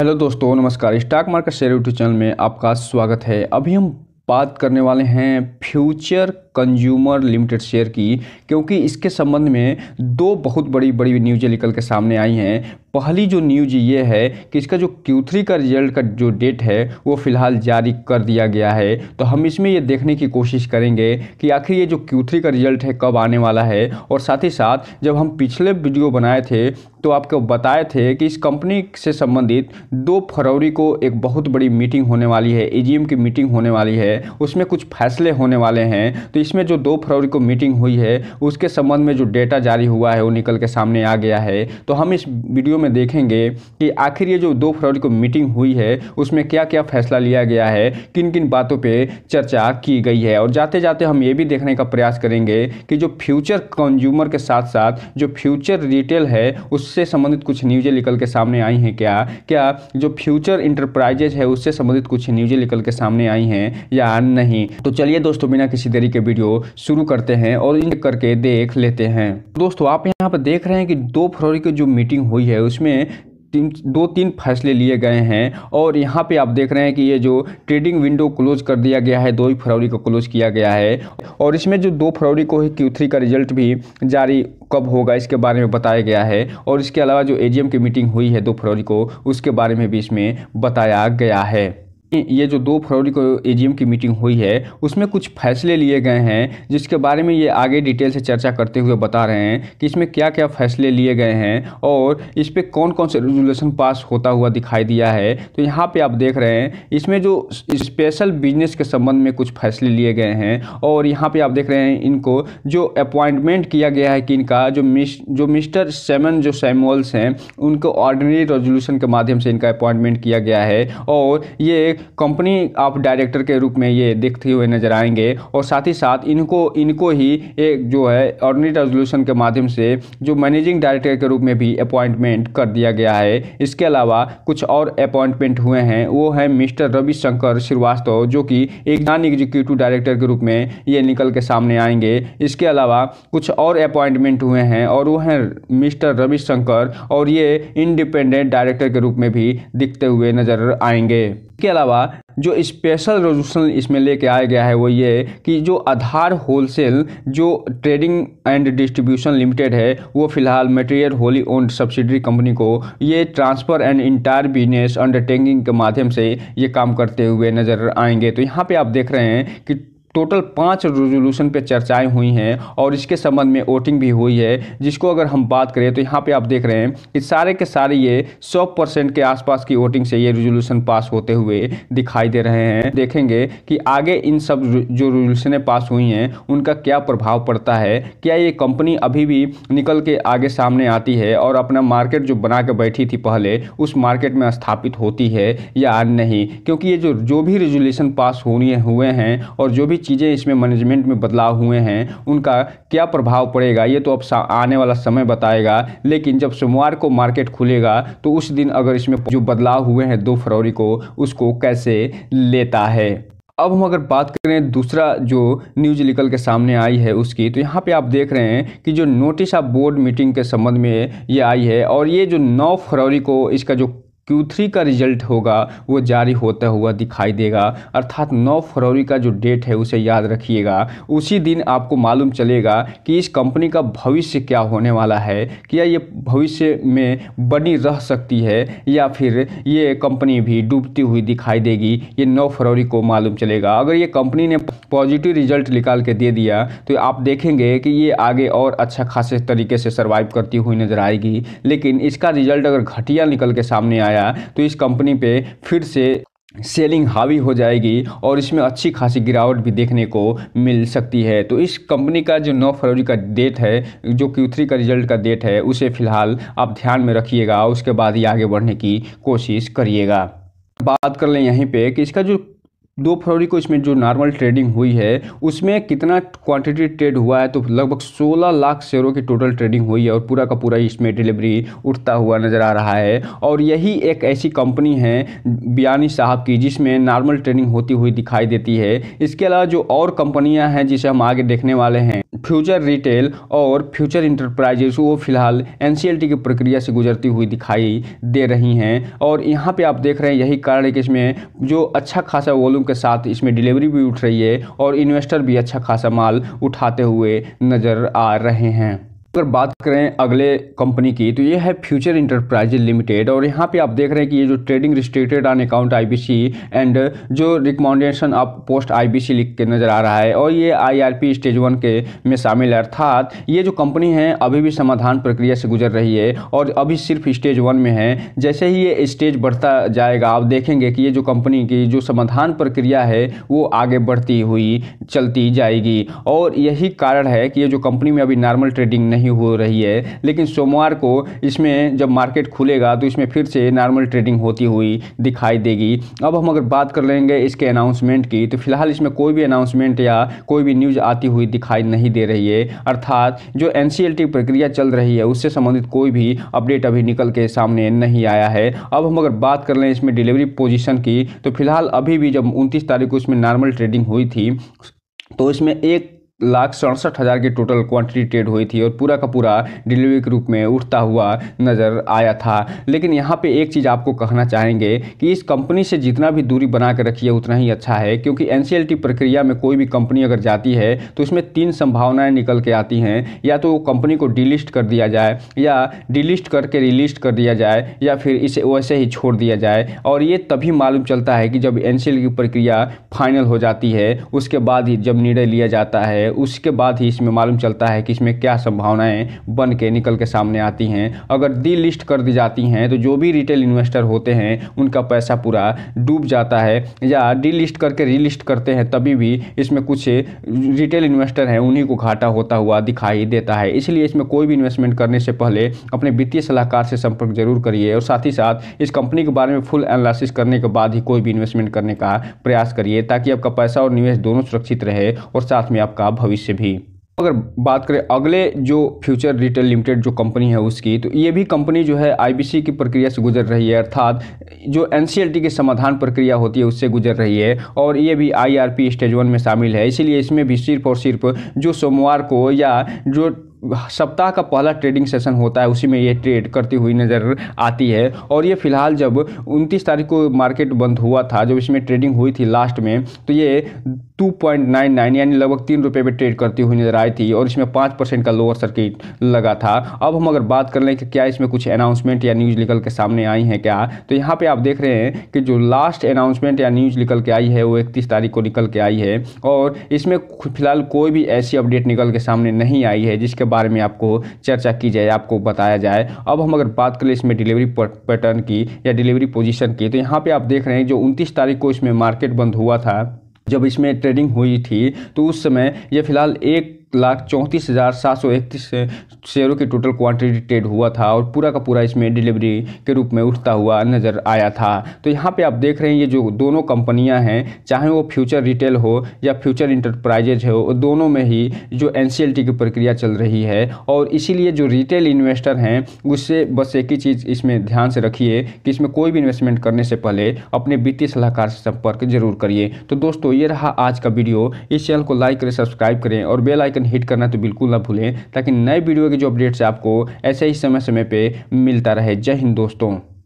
hello दोस्तों नमस्कार stock market share YouTube channel में आपका स्वागत है अभी हम बात करने वाले हैं फ्यूचर कंज्यूमर लिमिटेड शेयर की क्योंकि इसके संबंध में दो बहुत बड़ी बड़ी न्यूज़ें निकल के सामने आई हैं पहली जो न्यूज ये है कि इसका जो क्यू थ्री का रिजल्ट का जो डेट है वो फिलहाल जारी कर दिया गया है तो हम इसमें ये देखने की कोशिश करेंगे कि आखिर ये जो क्यू थ्री का रिजल्ट है कब आने वाला है और साथ ही साथ जब हम पिछले वीडियो बनाए थे तो आपको बताए थे कि इस कंपनी से संबंधित दो फरवरी को एक बहुत बड़ी मीटिंग होने वाली है एजीएम की मीटिंग होने वाली है उसमें कुछ फैसले होने वाले हैं तो इसमें जो दो फरवरी को मीटिंग हुई है उसके संबंध में जो डेटा जारी हुआ है वो निकल के सामने आ गया है तो हम इस वीडियो में में देखेंगे कि आखिर ये जो दो फरवरी को मीटिंग हुई है उसमें क्या क्या फैसला लिया गया है किन किन बातों पर चर्चा की गई है और जाते जाते हम ये भी देखने का प्रयास करेंगे कि जो फ्यूचर कंज्यूमर के साथ साथ जो फ्यूचर रिटेल है उससे संबंधित कुछ न्यूज़ें निकल के सामने आई हैं क्या क्या जो फ्यूचर इंटरप्राइजेज है उससे संबंधित कुछ न्यूज़ें निकल के सामने आई हैं या नहीं तो चलिए दोस्तों बिना किसी देरी के वीडियो शुरू करते हैं और इन करके देख लेते हैं दोस्तों आप यहाँ पर देख रहे हैं कि दो फरवरी की जो मीटिंग हुई है उसमें तीन दो तीन फैसले लिए गए हैं और यहाँ पे आप देख रहे हैं कि ये जो ट्रेडिंग विंडो क्लोज कर दिया गया है दो ही फरवरी को क्लोज किया गया है और इसमें जो दो फरवरी को ही क्यू थ्री का रिजल्ट भी जारी कब होगा इसके बारे में बताया गया है और इसके अलावा जो ए की मीटिंग हुई है दो फरवरी को उसके बारे में भी इसमें बताया गया है ये जो दो फरवरी को एजीएम की मीटिंग हुई है उसमें कुछ फैसले लिए गए हैं जिसके बारे में ये आगे डिटेल से चर्चा करते हुए बता रहे हैं कि इसमें क्या क्या फैसले लिए गए हैं और इस पर कौन कौन से रेजुलेशन पास होता हुआ दिखाई दिया है तो यहाँ पे आप देख रहे हैं इसमें जो स्पेशल बिजनेस के संबंध में कुछ फैसले लिए गए हैं और यहाँ पर आप देख रहे हैं इनको जो अपॉइंटमेंट किया गया है कि इनका जो मिस जो मिस्टर सेमन जो सैमुअल्स हैं उनको ऑर्डिनरी रेजोल्यूशन के माध्यम से इनका अपॉइंटमेंट किया गया है और ये कंपनी ऑफ डायरेक्टर के रूप में ये दिखते हुए नजर आएंगे और साथ ही साथ इनको इनको ही एक जो है ऑर्डनरी रेजोल्यूशन के माध्यम से जो मैनेजिंग डायरेक्टर के रूप में भी अपॉइंटमेंट कर दिया गया है इसके अलावा कुछ और अपॉइंटमेंट हुए हैं वो है मिस्टर रविशंकर श्रीवास्तव जो कि एक नॉन एग्जीक्यूटिव डायरेक्टर के रूप में ये निकल के सामने आएंगे इसके अलावा कुछ और अपॉइंटमेंट हुए हैं और वो हैं मिस्टर रविशंकर और ये इंडिपेंडेंट डायरेक्टर के रूप में भी दिखते हुए नजर आएंगे इसके अलावा जो स्पेशल रेजोल्यूशन इसमें लेके आया गया है वो ये कि जो आधार होलसेल जो ट्रेडिंग एंड डिस्ट्रीब्यूशन लिमिटेड है वो फिलहाल material wholly owned subsidiary company को ये transfer and entire business undertaking के माध्यम से ये काम करते हुए नज़र आएंगे तो यहाँ पे आप देख रहे हैं कि टोटल पाँच रेजोल्यूशन पे चर्चाएं हुई हैं और इसके संबंध में वोटिंग भी हुई है जिसको अगर हम बात करें तो यहाँ पे आप देख रहे हैं कि सारे के सारे ये 100 परसेंट के आसपास की वोटिंग से ये रेजोल्यूशन पास होते हुए दिखाई दे रहे हैं देखेंगे कि आगे इन सब जो रेजोल्यूशनें पास हुई हैं उनका क्या प्रभाव पड़ता है क्या ये कंपनी अभी भी निकल के आगे सामने आती है और अपना मार्केट जो बना के बैठी थी पहले उस मार्केट में स्थापित होती है या नहीं क्योंकि ये जो जो भी रेजोल्यूशन पास होने हुए हैं और जो भी चीज़ें इसमें मैनेजमेंट में बदलाव हुए हैं उनका क्या प्रभाव पड़ेगा ये तो अब आने वाला समय बताएगा लेकिन जब सोमवार को मार्केट खुलेगा तो उस दिन अगर इसमें जो बदलाव हुए हैं दो फरवरी को उसको कैसे लेता है अब हम अगर बात करें दूसरा जो न्यूज निकल के सामने आई है उसकी तो यहाँ पे आप देख रहे हैं कि जो नोटिस ऑफ बोर्ड मीटिंग के संबंध में ये आई है और ये जो 9 फरवरी को इसका जो Q3 का रिजल्ट होगा वो जारी होता हुआ दिखाई देगा अर्थात 9 फरवरी का जो डेट है उसे याद रखिएगा उसी दिन आपको मालूम चलेगा कि इस कंपनी का भविष्य क्या होने वाला है क्या ये भविष्य में बनी रह सकती है या फिर ये कंपनी भी डूबती हुई दिखाई देगी ये 9 फरवरी को मालूम चलेगा अगर ये कंपनी ने पॉजिटिव रिजल्ट निकाल के दे दिया तो आप देखेंगे कि ये आगे और अच्छा खासे तरीके से सर्वाइव करती हुई नज़र आएगी लेकिन इसका रिजल्ट अगर घटिया निकल के सामने आया आया तो इस कंपनी पे फिर से सेलिंग हावी हो जाएगी और इसमें अच्छी खासी गिरावट भी देखने को मिल सकती है तो इस कंपनी का जो 9 फरवरी का डेट है जो Q3 का रिजल्ट का डेट है उसे फिलहाल आप ध्यान में रखिएगा उसके बाद ही आगे बढ़ने की कोशिश करिएगा बात कर लें यहीं पे कि इसका जो दो फरवरी को इसमें जो नॉर्मल ट्रेडिंग हुई है उसमें कितना क्वांटिटी ट्रेड हुआ है तो लगभग 16 लाख शेयरों की टोटल ट्रेडिंग हुई है और पूरा का पूरा इसमें डिलीवरी उठता हुआ नज़र आ रहा है और यही एक ऐसी कंपनी है बियानी साहब की जिसमें नॉर्मल ट्रेडिंग होती हुई दिखाई देती है इसके अलावा जो और कंपनियाँ हैं जिसे हम आगे देखने वाले हैं फ्यूचर रिटेल और फ्यूचर इंटरप्राइजेस वो फिलहाल एन की प्रक्रिया से गुजरती हुई दिखाई दे रही हैं और यहाँ पे आप देख रहे हैं यही कारण है कि इसमें जो अच्छा खासा वॉल्यूम के साथ इसमें डिलीवरी भी उठ रही है और इन्वेस्टर भी अच्छा खासा माल उठाते हुए नज़र आ रहे हैं अगर बात करें अगले कंपनी की तो ये है फ्यूचर इंटरप्राइज लिमिटेड और यहाँ पे आप देख रहे हैं कि ये जो trading restricted on account IBC and जो रिकमेंडेशन आप पोस्ट आईबीसी लिख के नज़र आ रहा है और ये आईआरपी स्टेज वन के में शामिल है अर्थात ये जो कंपनी है अभी भी समाधान प्रक्रिया से गुजर रही है और अभी सिर्फ स्टेज वन में है जैसे ही ये स्टेज बढ़ता जाएगा आप देखेंगे कि ये जो कंपनी की जो समाधान प्रक्रिया है वो आगे बढ़ती हुई चलती जाएगी और यही कारण है कि ये जो कंपनी में अभी नॉर्मल ट्रेडिंग नहीं नहीं हो रही है लेकिन सोमवार को इसमें जब मार्केट खुलेगा तो इसमें फिर से नॉर्मल ट्रेडिंग होती हुई दिखाई देगी अब हम अगर बात कर लेंगे इसके अनाउंसमेंट की तो फिलहाल इसमें कोई भी अनाउंसमेंट या कोई भी न्यूज़ आती हुई दिखाई नहीं दे रही है अर्थात जो एन प्रक्रिया चल रही है उससे संबंधित कोई भी अपडेट अभी निकल के सामने नहीं आया है अब हम अगर बात कर लें इसमें डिलीवरी पोजिशन की तो फिलहाल अभी भी जब उनतीस तारीख को इसमें नॉर्मल ट्रेडिंग हुई थी तो इसमें एक लाख सड़सठ हज़ार की टोटल क्वांटिटी ट्रेड हुई थी और पूरा का पूरा डिलीवरी के रूप में उठता हुआ नज़र आया था लेकिन यहाँ पे एक चीज़ आपको कहना चाहेंगे कि इस कंपनी से जितना भी दूरी बना कर रखिए उतना ही अच्छा है क्योंकि एन प्रक्रिया में कोई भी कंपनी अगर जाती है तो इसमें तीन संभावनाएँ निकल के आती हैं या तो कंपनी को डिलिस्ट कर दिया जाए या डिलिस्ट करके रिलिस्ट कर दिया जाए या फिर इसे वैसे ही छोड़ दिया जाए और ये तभी मालूम चलता है कि जब एन की प्रक्रिया फाइनल हो जाती है उसके बाद ही जब निर्णय लिया जाता है है उसके बाद ही इसमें मालूम चलता है कि इसमें क्या संभावनाएं बन के निकल के सामने आती हैं अगर दी लिस्ट कर दी जाती हैं तो जो भी रिटेल इन्वेस्टर होते हैं उनका पैसा पूरा डूब जाता है या डी लिस्ट करके रीलिस्ट करते हैं तभी भी इसमें कुछ रिटेल इन्वेस्टर हैं उन्हीं को घाटा होता हुआ दिखाई देता है इसलिए इसमें कोई भी इन्वेस्टमेंट करने से पहले अपने वित्तीय सलाहकार से संपर्क जरूर करिए और साथ ही साथ इस कंपनी के बारे में फुल एनालिसिस करने के बाद ही कोई भी इन्वेस्टमेंट करने का प्रयास करिए ताकि आपका पैसा और निवेश दोनों सुरक्षित रहे और साथ में आपका भविष्य भी अगर बात करें अगले जो फ्यूचर रिटेल लिमिटेड जो कंपनी है उसकी तो ये भी कंपनी जो है आईबीसी की प्रक्रिया से गुजर रही है अर्थात जो एनसीएलटी के समाधान प्रक्रिया होती है उससे गुजर रही है और ये भी आईआरपी स्टेज वन में शामिल है इसीलिए इसमें भी सिर्फ और सिर्फ जो सोमवार को या जो सप्ताह का पहला ट्रेडिंग सेशन होता है उसी में ये ट्रेड करती हुई नज़र आती है और ये फिलहाल जब 29 तारीख को मार्केट बंद हुआ था जब इसमें ट्रेडिंग हुई थी लास्ट में तो ये 2.99 यानी लगभग तीन रुपये पर ट्रेड करती हुई नजर आई थी और इसमें पाँच परसेंट का लोअर सर्किट लगा था अब हम अगर बात कर लें कि क्या इसमें कुछ अनाउंसमेंट या न्यूज़ निकल के सामने आई है क्या तो यहाँ पे आप देख रहे हैं कि जो लास्ट अनाउंसमेंट या न्यूज़ निकल के आई है वो इकतीस तारीख को निकल के आई है और इसमें फिलहाल कोई भी ऐसी अपडेट निकल के सामने नहीं आई है जिसके बारे में आपको चर्चा की जाए आपको बताया जाए अब हम अगर बात करें इसमें डिलीवरी पैटर्न की या डिलीवरी पोजिशन की तो यहाँ पर आप देख रहे हैं जो उनतीस तारीख को इसमें मार्केट बंद हुआ था जब इसमें ट्रेडिंग हुई थी तो उस समय ये फ़िलहाल एक लाख चौंतीस हज़ार सात सौ इकतीस शेयरों की टोटल क्वांटिटी ट्रेड हुआ था और पूरा का पूरा इसमें डिलीवरी के रूप में उठता हुआ नज़र आया था तो यहाँ पे आप देख रहे हैं ये जो दोनों कंपनियाँ हैं चाहे वो फ्यूचर रिटेल हो या फ्यूचर इंटरप्राइजेज हो दोनों में ही जो एन की प्रक्रिया चल रही है और इसीलिए जो रिटेल इन्वेस्टर हैं उससे बस एक ही चीज़ इसमें ध्यान से रखिए कि इसमें कोई भी इन्वेस्टमेंट करने से पहले अपने वित्तीय सलाहकार से संपर्क जरूर करिए तो दोस्तों ये रहा आज का वीडियो इस चैनल को लाइक करें सब्सक्राइब करें और बेल आइकन आइकन हिट करना तो बिल्कुल ना भूलें ताकि नए वीडियो के जो अपडेट्स आपको ऐसे ही समय समय पर मिलता रहे जय हिंद दोस्तों